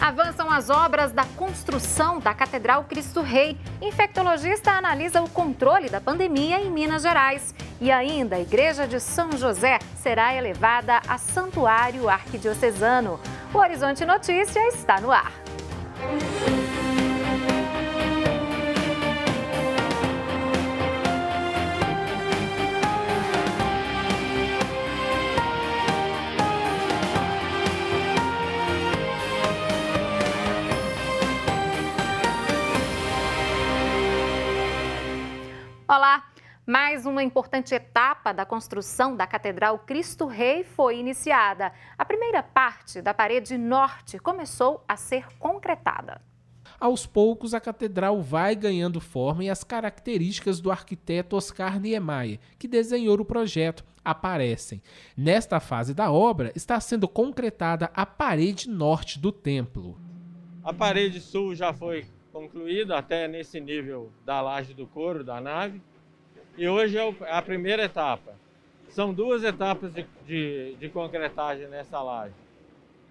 Avançam as obras da construção da Catedral Cristo Rei. Infectologista analisa o controle da pandemia em Minas Gerais. E ainda, a Igreja de São José será elevada a santuário arquidiocesano. O Horizonte Notícia está no ar. Mais uma importante etapa da construção da Catedral Cristo Rei foi iniciada. A primeira parte da parede norte começou a ser concretada. Aos poucos, a catedral vai ganhando forma e as características do arquiteto Oscar Niemeyer, que desenhou o projeto, aparecem. Nesta fase da obra, está sendo concretada a parede norte do templo. A parede sul já foi concluída, até nesse nível da laje do couro da nave. E hoje é a primeira etapa. São duas etapas de, de, de concretagem nessa laje.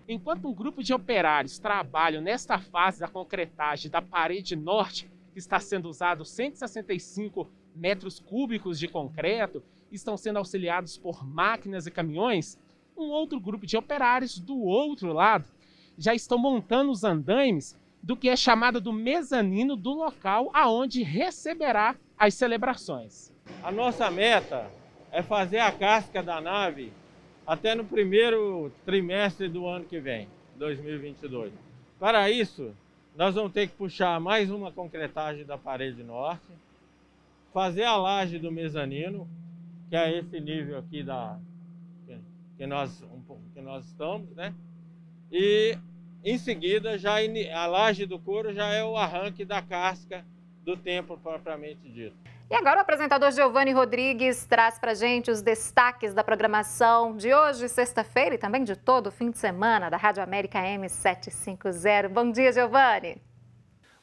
Enquanto um grupo de operários trabalham nesta fase da concretagem da parede norte, que está sendo usado 165 metros cúbicos de concreto, estão sendo auxiliados por máquinas e caminhões, um outro grupo de operários do outro lado já estão montando os andaimes do que é chamado do mezanino do local aonde receberá as celebrações. A nossa meta é fazer a casca da nave até no primeiro trimestre do ano que vem, 2022. Para isso, nós vamos ter que puxar mais uma concretagem da parede norte, fazer a laje do mezanino, que é esse nível aqui da que nós um pouco, que nós estamos, né? E em seguida já a laje do couro já é o arranque da casca do templo propriamente dito. E agora o apresentador Giovanni Rodrigues traz para gente os destaques da programação de hoje, sexta-feira, e também de todo o fim de semana da Rádio América M750. Bom dia, Giovanni.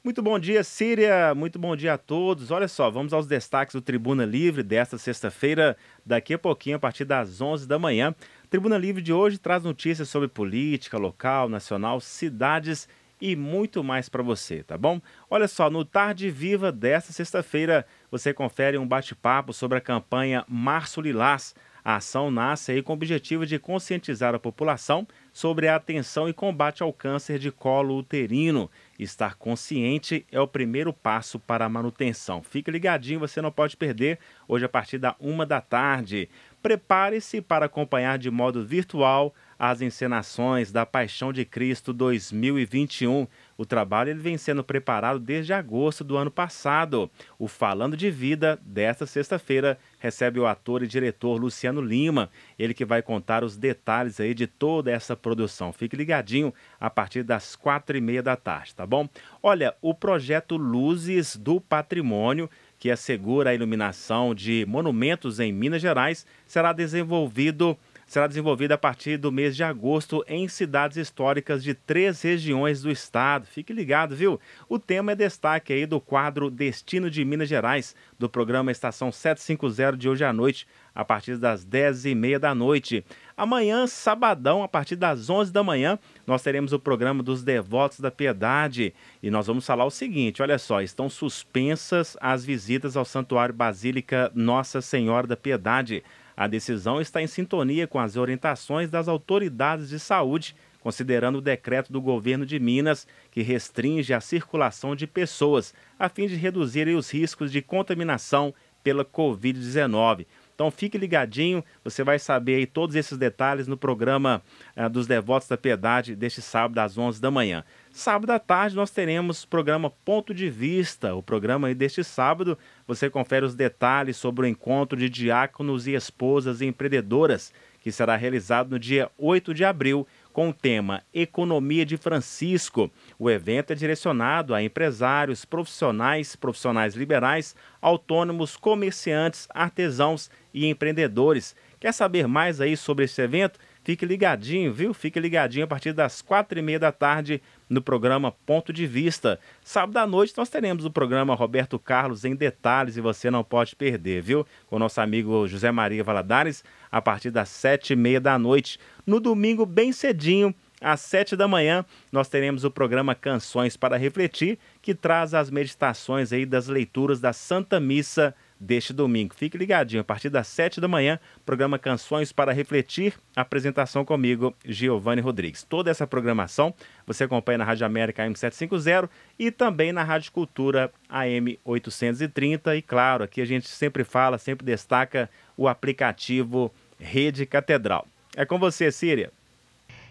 Muito bom dia, Síria. Muito bom dia a todos. Olha só, vamos aos destaques do Tribuna Livre desta sexta-feira, daqui a pouquinho, a partir das 11 da manhã. Tribuna Livre de hoje traz notícias sobre política local, nacional, cidades e e muito mais para você, tá bom? Olha só, no Tarde Viva desta sexta-feira você confere um bate-papo sobre a campanha Março Lilás. A ação nasce aí com o objetivo de conscientizar a população sobre a atenção e combate ao câncer de colo uterino. Estar consciente é o primeiro passo para a manutenção. Fique ligadinho, você não pode perder hoje a partir da uma da tarde. Prepare-se para acompanhar de modo virtual as encenações da Paixão de Cristo 2021. O trabalho ele vem sendo preparado desde agosto do ano passado. O Falando de Vida, desta sexta-feira, recebe o ator e diretor Luciano Lima, ele que vai contar os detalhes aí de toda essa produção. Fique ligadinho a partir das quatro e meia da tarde, tá bom? Olha, o projeto Luzes do Patrimônio que assegura a iluminação de monumentos em Minas Gerais, será desenvolvido será desenvolvida a partir do mês de agosto em cidades históricas de três regiões do estado. Fique ligado, viu? O tema é destaque aí do quadro Destino de Minas Gerais, do programa Estação 750 de hoje à noite, a partir das 10h30 da noite. Amanhã, sabadão, a partir das 11 da manhã, nós teremos o programa dos Devotos da Piedade. E nós vamos falar o seguinte: olha só, estão suspensas as visitas ao Santuário Basílica Nossa Senhora da Piedade. A decisão está em sintonia com as orientações das autoridades de saúde, considerando o decreto do governo de Minas, que restringe a circulação de pessoas, a fim de reduzir os riscos de contaminação pela Covid-19. Então fique ligadinho, você vai saber aí todos esses detalhes no programa uh, dos Devotos da Piedade deste sábado às 11 da manhã. Sábado à tarde nós teremos o programa Ponto de Vista, o programa deste sábado. Você confere os detalhes sobre o encontro de diáconos e esposas empreendedoras que será realizado no dia 8 de abril com o tema Economia de Francisco. O evento é direcionado a empresários, profissionais, profissionais liberais, autônomos, comerciantes, artesãos e empreendedores. Quer saber mais aí sobre esse evento? Fique ligadinho, viu? Fique ligadinho a partir das quatro e meia da tarde no programa Ponto de Vista. Sábado à noite nós teremos o programa Roberto Carlos em detalhes e você não pode perder, viu? Com nosso amigo José Maria Valadares, a partir das sete e meia da noite. No domingo, bem cedinho, às sete da manhã, nós teremos o programa Canções para Refletir, que traz as meditações aí das leituras da Santa Missa deste domingo. Fique ligadinho, a partir das 7 da manhã, programa Canções para Refletir, apresentação comigo, Giovanni Rodrigues. Toda essa programação você acompanha na Rádio América AM750 e também na Rádio Cultura AM830. E claro, aqui a gente sempre fala, sempre destaca o aplicativo Rede Catedral. É com você, Síria.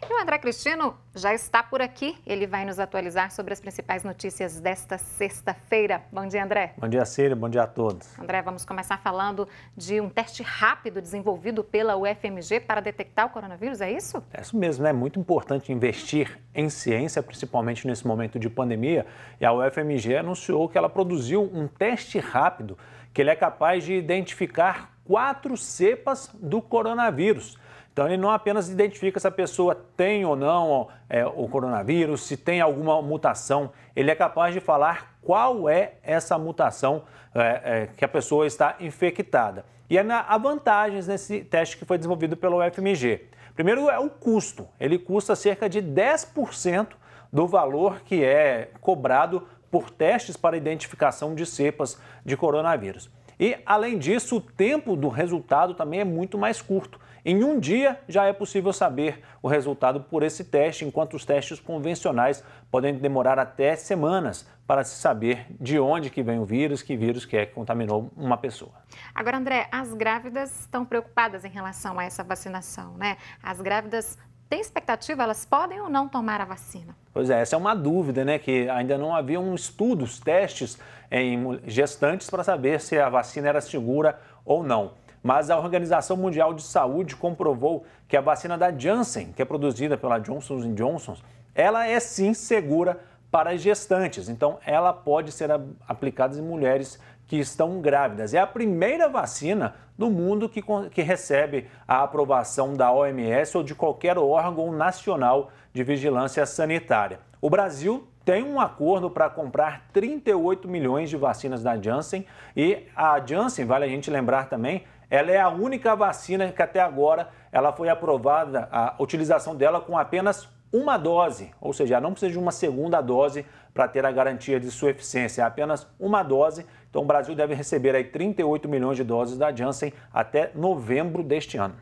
E o André Cristino já está por aqui. Ele vai nos atualizar sobre as principais notícias desta sexta-feira. Bom dia, André. Bom dia, Círio. Bom dia a todos. André, vamos começar falando de um teste rápido desenvolvido pela UFMG para detectar o coronavírus, é isso? É isso mesmo, é muito importante investir em ciência, principalmente nesse momento de pandemia. E a UFMG anunciou que ela produziu um teste rápido que ele é capaz de identificar quatro cepas do coronavírus. Então, ele não apenas identifica se a pessoa tem ou não é, o coronavírus, se tem alguma mutação, ele é capaz de falar qual é essa mutação é, é, que a pessoa está infectada. E é há vantagens nesse teste que foi desenvolvido pelo FMG. Primeiro é o custo, ele custa cerca de 10% do valor que é cobrado por testes para identificação de cepas de coronavírus. E, além disso, o tempo do resultado também é muito mais curto. Em um dia já é possível saber o resultado por esse teste, enquanto os testes convencionais podem demorar até semanas para se saber de onde que vem o vírus, que vírus que é que contaminou uma pessoa. Agora, André, as grávidas estão preocupadas em relação a essa vacinação, né? As grávidas têm expectativa, elas podem ou não tomar a vacina? Pois é, essa é uma dúvida, né? Que ainda não haviam estudos, testes em gestantes para saber se a vacina era segura ou não mas a Organização Mundial de Saúde comprovou que a vacina da Janssen, que é produzida pela Johnson Johnson, ela é sim segura para gestantes. Então, ela pode ser aplicada em mulheres que estão grávidas. É a primeira vacina do mundo que, que recebe a aprovação da OMS ou de qualquer órgão nacional de vigilância sanitária. O Brasil tem um acordo para comprar 38 milhões de vacinas da Janssen e a Janssen, vale a gente lembrar também, ela é a única vacina que até agora ela foi aprovada a utilização dela com apenas uma dose, ou seja, não precisa de uma segunda dose para ter a garantia de sua eficiência, é apenas uma dose. Então o Brasil deve receber aí 38 milhões de doses da Janssen até novembro deste ano.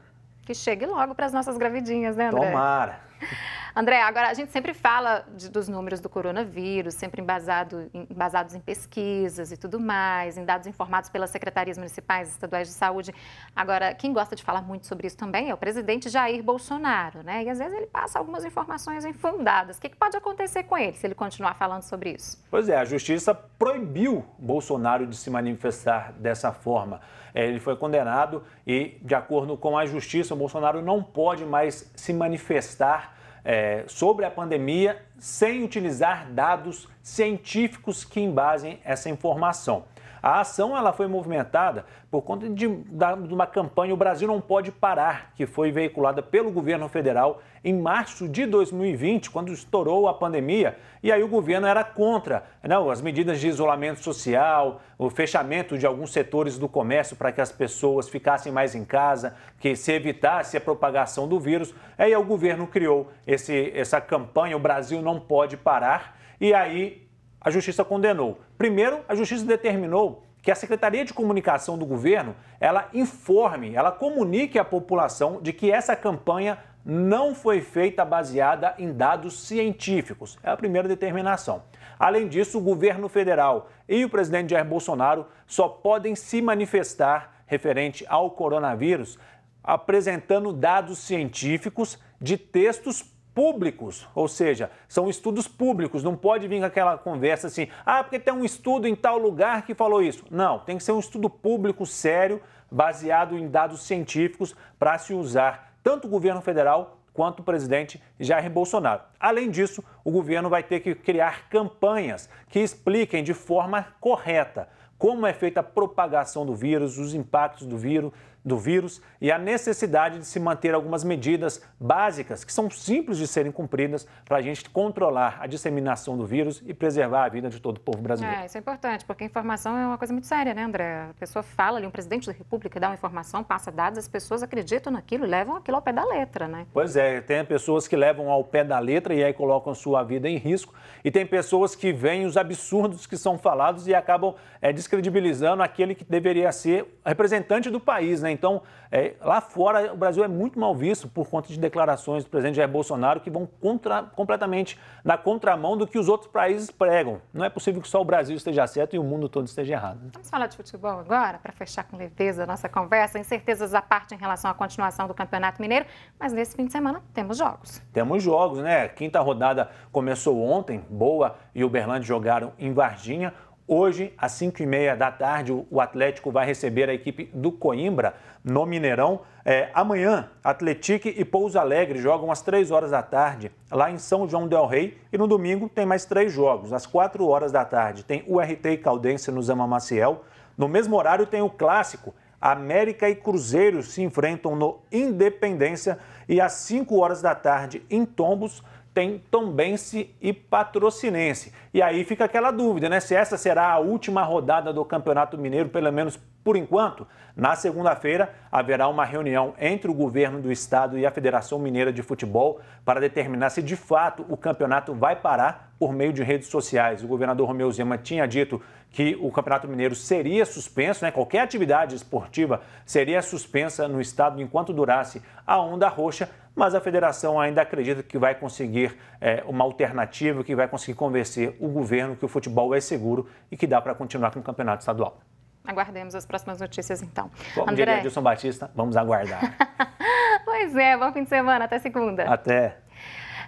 Que chegue logo para as nossas gravidinhas, né, André? Tomara. André, agora a gente sempre fala de, dos números do coronavírus, sempre embasado, embasados em pesquisas e tudo mais, em dados informados pelas secretarias municipais estaduais de saúde. Agora, quem gosta de falar muito sobre isso também é o presidente Jair Bolsonaro, né? E às vezes ele passa algumas informações infundadas. O que, que pode acontecer com ele se ele continuar falando sobre isso? Pois é, a justiça proibiu Bolsonaro de se manifestar dessa forma. É, ele foi condenado e, de acordo com a justiça, Bolsonaro não pode mais se manifestar é, sobre a pandemia sem utilizar dados científicos que embasem essa informação. A ação ela foi movimentada por conta de, de uma campanha O Brasil Não Pode Parar, que foi veiculada pelo governo federal em março de 2020, quando estourou a pandemia, e aí o governo era contra não, né, as medidas de isolamento social, o fechamento de alguns setores do comércio para que as pessoas ficassem mais em casa, que se evitasse a propagação do vírus. Aí o governo criou esse, essa campanha O Brasil Não Pode Parar, e aí a justiça condenou. Primeiro, a justiça determinou que a Secretaria de Comunicação do governo, ela informe, ela comunique à população de que essa campanha não foi feita baseada em dados científicos. É a primeira determinação. Além disso, o governo federal e o presidente Jair Bolsonaro só podem se manifestar referente ao coronavírus apresentando dados científicos de textos públicos, ou seja, são estudos públicos, não pode vir aquela conversa assim, ah, porque tem um estudo em tal lugar que falou isso. Não, tem que ser um estudo público sério, baseado em dados científicos, para se usar tanto o governo federal quanto o presidente Jair Bolsonaro. Além disso, o governo vai ter que criar campanhas que expliquem de forma correta como é feita a propagação do vírus, os impactos do vírus, do vírus e a necessidade de se manter algumas medidas básicas que são simples de serem cumpridas para a gente controlar a disseminação do vírus e preservar a vida de todo o povo brasileiro. É, isso é importante, porque a informação é uma coisa muito séria, né, André? A pessoa fala ali, um presidente da República dá uma informação, passa dados, as pessoas acreditam naquilo e levam aquilo ao pé da letra, né? Pois é, tem pessoas que levam ao pé da letra e aí colocam sua vida em risco, e tem pessoas que veem os absurdos que são falados e acabam é, descredibilizando aquele que deveria ser representante do país, né? Então, é, lá fora, o Brasil é muito mal visto por conta de declarações do presidente Jair Bolsonaro que vão contra, completamente na contramão do que os outros países pregam. Não é possível que só o Brasil esteja certo e o mundo todo esteja errado. Vamos falar de futebol agora, para fechar com leveza a nossa conversa. Incertezas à parte em relação à continuação do Campeonato Mineiro, mas nesse fim de semana temos jogos. Temos jogos, né? Quinta rodada começou ontem, Boa e Uberlândia jogaram em Varginha. Hoje, às 5h30 da tarde, o Atlético vai receber a equipe do Coimbra no Mineirão. É, amanhã, Atletique e Pouso Alegre jogam às 3 horas da tarde, lá em São João del Rei. E no domingo tem mais três jogos. Às 4 horas da tarde tem URT e Caldense no Zama Maciel. No mesmo horário tem o clássico. América e Cruzeiro se enfrentam no Independência. E às 5 horas da tarde, em Tombos, tem Tombense e Patrocinense. E aí fica aquela dúvida, né? Se essa será a última rodada do Campeonato Mineiro, pelo menos por enquanto. Na segunda-feira haverá uma reunião entre o governo do estado e a Federação Mineira de Futebol para determinar se de fato o campeonato vai parar por meio de redes sociais. O governador Romeu Zema tinha dito que o Campeonato Mineiro seria suspenso, né? Qualquer atividade esportiva seria suspensa no estado enquanto durasse a onda roxa mas a federação ainda acredita que vai conseguir é, uma alternativa, que vai conseguir convencer o governo que o futebol é seguro e que dá para continuar com o campeonato estadual. Aguardemos as próximas notícias, então. Bom André... dia, Edilson Batista. Vamos aguardar. pois é, bom fim de semana. Até segunda. Até.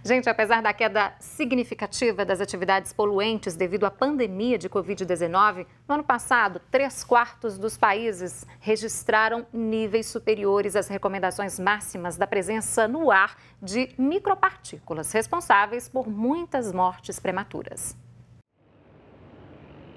Gente, apesar da queda significativa das atividades poluentes devido à pandemia de Covid-19, no ano passado, três quartos dos países registraram níveis superiores às recomendações máximas da presença no ar de micropartículas responsáveis por muitas mortes prematuras.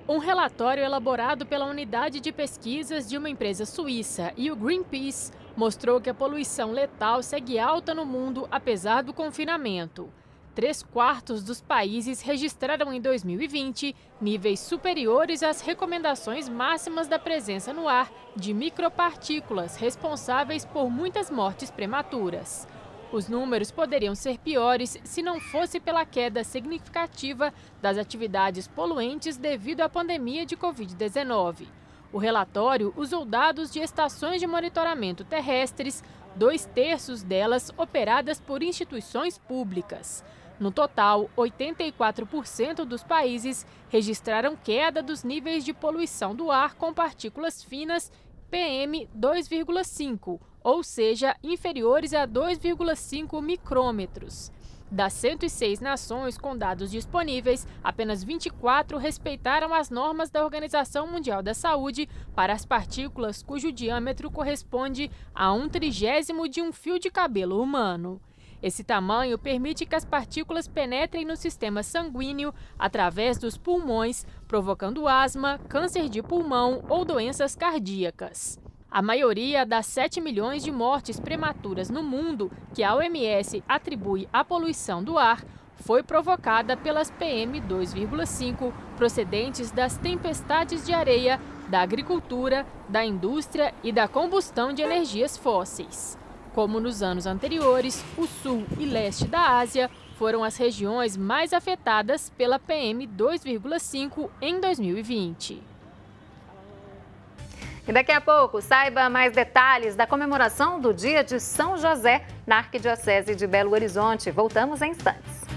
Um relatório elaborado pela unidade de pesquisas de uma empresa suíça e o Greenpeace mostrou que a poluição letal segue alta no mundo apesar do confinamento. Três quartos dos países registraram em 2020 níveis superiores às recomendações máximas da presença no ar de micropartículas responsáveis por muitas mortes prematuras. Os números poderiam ser piores se não fosse pela queda significativa das atividades poluentes devido à pandemia de Covid-19. O relatório usou dados de estações de monitoramento terrestres, dois terços delas operadas por instituições públicas. No total, 84% dos países registraram queda dos níveis de poluição do ar com partículas finas PM 2,5, ou seja, inferiores a 2,5 micrômetros. Das 106 nações com dados disponíveis, apenas 24 respeitaram as normas da Organização Mundial da Saúde para as partículas cujo diâmetro corresponde a um trigésimo de um fio de cabelo humano. Esse tamanho permite que as partículas penetrem no sistema sanguíneo através dos pulmões, provocando asma, câncer de pulmão ou doenças cardíacas. A maioria das 7 milhões de mortes prematuras no mundo, que a OMS atribui à poluição do ar, foi provocada pelas PM 2,5, procedentes das tempestades de areia, da agricultura, da indústria e da combustão de energias fósseis. Como nos anos anteriores, o sul e leste da Ásia foram as regiões mais afetadas pela PM 2,5 em 2020. E daqui a pouco, saiba mais detalhes da comemoração do Dia de São José na Arquidiocese de Belo Horizonte. Voltamos em instantes.